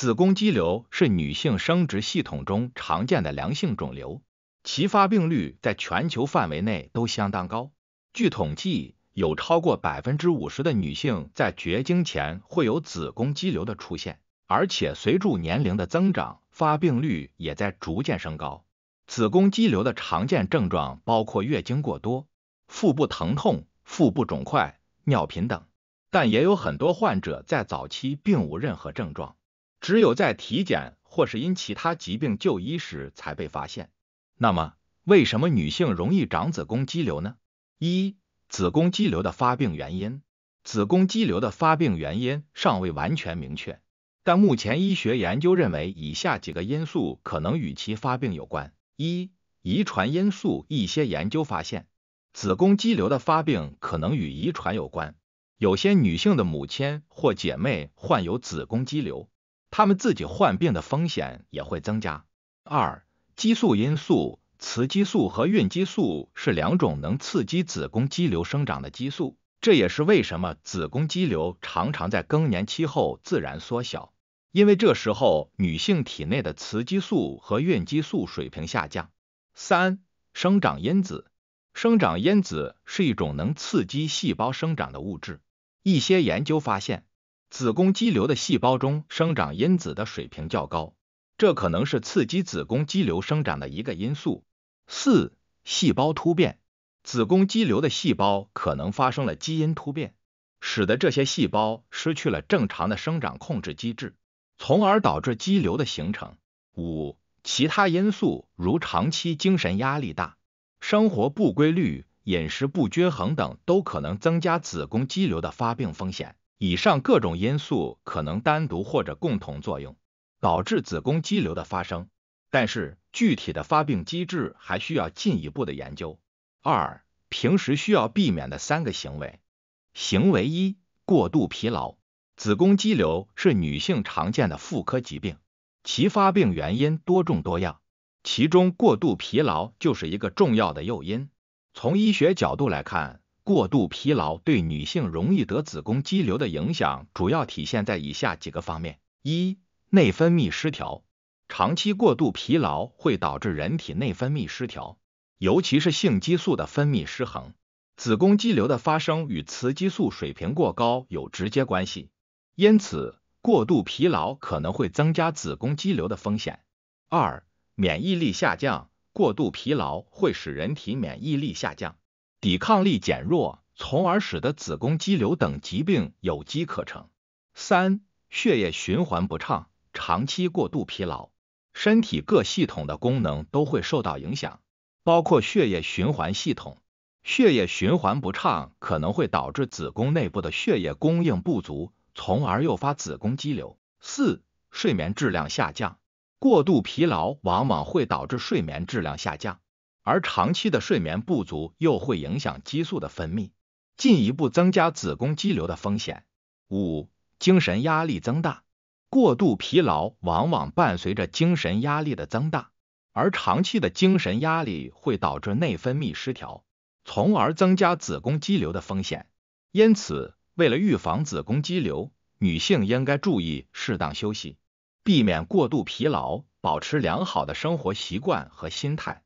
子宫肌瘤是女性生殖系统中常见的良性肿瘤，其发病率在全球范围内都相当高。据统计，有超过百分之五十的女性在绝经前会有子宫肌瘤的出现，而且随着年龄的增长，发病率也在逐渐升高。子宫肌瘤的常见症状包括月经过多、腹部疼痛、腹部肿块、尿频等，但也有很多患者在早期并无任何症状。只有在体检或是因其他疾病就医时才被发现。那么，为什么女性容易长子宫肌瘤呢？一、子宫肌瘤的发病原因。子宫肌瘤的发病原因尚未完全明确，但目前医学研究认为以下几个因素可能与其发病有关：一、遗传因素。一些研究发现，子宫肌瘤的发病可能与遗传有关，有些女性的母亲或姐妹患有子宫肌瘤。他们自己患病的风险也会增加。二、激素因素，雌激素和孕激素是两种能刺激子宫肌瘤生长的激素，这也是为什么子宫肌瘤常常在更年期后自然缩小，因为这时候女性体内的雌激素和孕激素水平下降。三、生长因子，生长因子是一种能刺激细胞生长的物质，一些研究发现。子宫肌瘤的细胞中生长因子的水平较高，这可能是刺激子宫肌瘤生长的一个因素。四、细胞突变，子宫肌瘤的细胞可能发生了基因突变，使得这些细胞失去了正常的生长控制机制，从而导致肌瘤的形成。五、其他因素如长期精神压力大、生活不规律、饮食不均衡等，都可能增加子宫肌瘤的发病风险。以上各种因素可能单独或者共同作用，导致子宫肌瘤的发生，但是具体的发病机制还需要进一步的研究。二、平时需要避免的三个行为。行为一：过度疲劳。子宫肌瘤是女性常见的妇科疾病，其发病原因多种多样，其中过度疲劳就是一个重要的诱因。从医学角度来看。过度疲劳对女性容易得子宫肌瘤的影响主要体现在以下几个方面：一、内分泌失调。长期过度疲劳会导致人体内分泌失调，尤其是性激素的分泌失衡。子宫肌瘤的发生与雌激素水平过高有直接关系，因此过度疲劳可能会增加子宫肌瘤的风险。二、免疫力下降。过度疲劳会使人体免疫力下降。抵抗力减弱，从而使得子宫肌瘤等疾病有机可乘。三、血液循环不畅，长期过度疲劳，身体各系统的功能都会受到影响，包括血液循环系统。血液循环不畅可能会导致子宫内部的血液供应不足，从而诱发子宫肌瘤。四、睡眠质量下降，过度疲劳往往会导致睡眠质量下降。而长期的睡眠不足又会影响激素的分泌，进一步增加子宫肌瘤的风险。五、精神压力增大，过度疲劳往往伴随着精神压力的增大，而长期的精神压力会导致内分泌失调，从而增加子宫肌瘤的风险。因此，为了预防子宫肌瘤，女性应该注意适当休息，避免过度疲劳，保持良好的生活习惯和心态。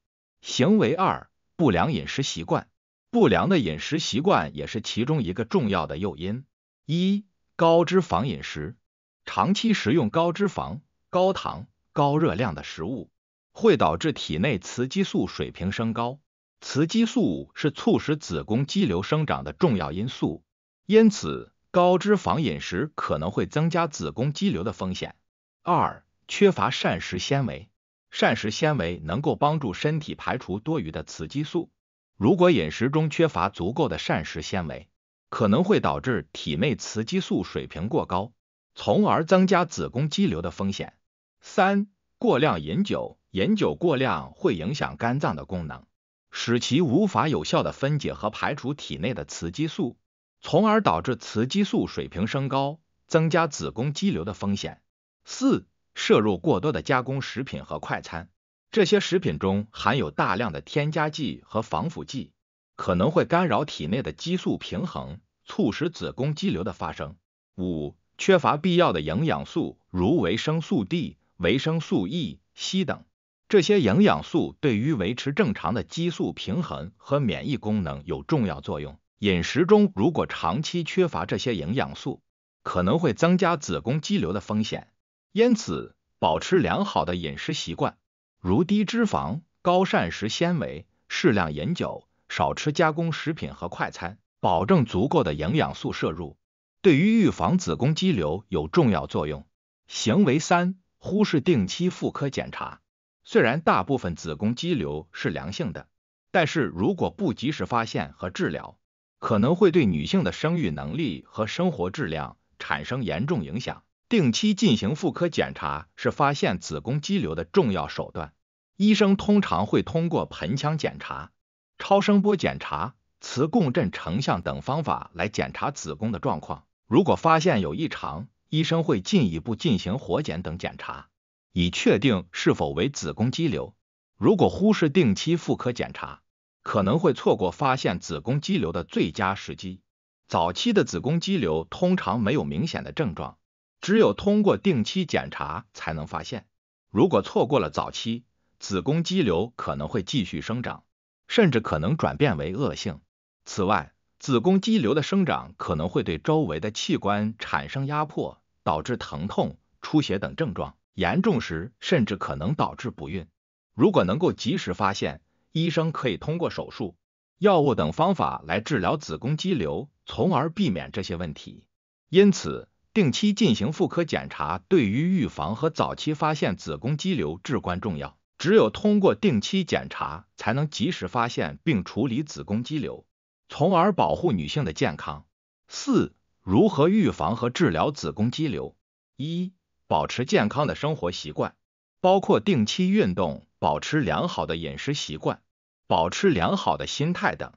行为二：不良饮食习惯。不良的饮食习惯也是其中一个重要的诱因。一、高脂肪饮食，长期食用高脂肪、高糖、高热量的食物，会导致体内雌激素水平升高。雌激素是促使子宫肌瘤生长的重要因素，因此高脂肪饮食可能会增加子宫肌瘤的风险。二、缺乏膳食纤维。膳食纤维能够帮助身体排除多余的雌激素。如果饮食中缺乏足够的膳食纤维，可能会导致体内雌激素水平过高，从而增加子宫肌瘤的风险。三、过量饮酒，饮酒过量会影响肝脏的功能，使其无法有效的分解和排除体内的雌激素，从而导致雌激素水平升高，增加子宫肌瘤的风险。四。摄入过多的加工食品和快餐，这些食品中含有大量的添加剂和防腐剂，可能会干扰体内的激素平衡，促使子宫肌瘤的发生。五、缺乏必要的营养素，如维生素 D、维生素 E、硒等，这些营养素对于维持正常的激素平衡和免疫功能有重要作用。饮食中如果长期缺乏这些营养素，可能会增加子宫肌瘤的风险。因此，保持良好的饮食习惯，如低脂肪、高膳食纤维，适量饮酒，少吃加工食品和快餐，保证足够的营养素摄入，对于预防子宫肌瘤有重要作用。行为三，忽视定期妇科检查。虽然大部分子宫肌瘤是良性的，但是如果不及时发现和治疗，可能会对女性的生育能力和生活质量产生严重影响。定期进行妇科检查是发现子宫肌瘤的重要手段。医生通常会通过盆腔检查、超声波检查、磁共振成像等方法来检查子宫的状况。如果发现有异常，医生会进一步进行活检等检查，以确定是否为子宫肌瘤。如果忽视定期妇科检查，可能会错过发现子宫肌瘤的最佳时机。早期的子宫肌瘤通常没有明显的症状。只有通过定期检查才能发现。如果错过了早期，子宫肌瘤可能会继续生长，甚至可能转变为恶性。此外，子宫肌瘤的生长可能会对周围的器官产生压迫，导致疼痛、出血等症状。严重时，甚至可能导致不孕。如果能够及时发现，医生可以通过手术、药物等方法来治疗子宫肌瘤，从而避免这些问题。因此。定期进行妇科检查对于预防和早期发现子宫肌瘤至关重要。只有通过定期检查，才能及时发现并处理子宫肌瘤，从而保护女性的健康。四、如何预防和治疗子宫肌瘤？一、保持健康的生活习惯，包括定期运动、保持良好的饮食习惯、保持良好的心态等。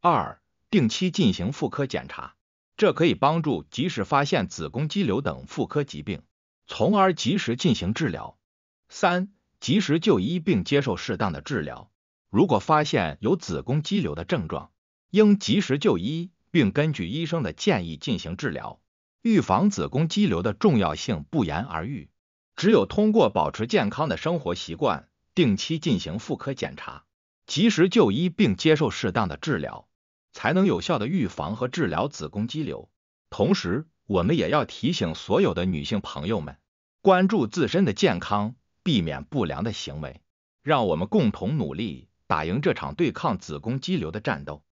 二、定期进行妇科检查。这可以帮助及时发现子宫肌瘤等妇科疾病，从而及时进行治疗。三、及时就医并接受适当的治疗。如果发现有子宫肌瘤的症状，应及时就医，并根据医生的建议进行治疗。预防子宫肌瘤的重要性不言而喻，只有通过保持健康的生活习惯，定期进行妇科检查，及时就医并接受适当的治疗。才能有效的预防和治疗子宫肌瘤。同时，我们也要提醒所有的女性朋友们，关注自身的健康，避免不良的行为。让我们共同努力，打赢这场对抗子宫肌瘤的战斗。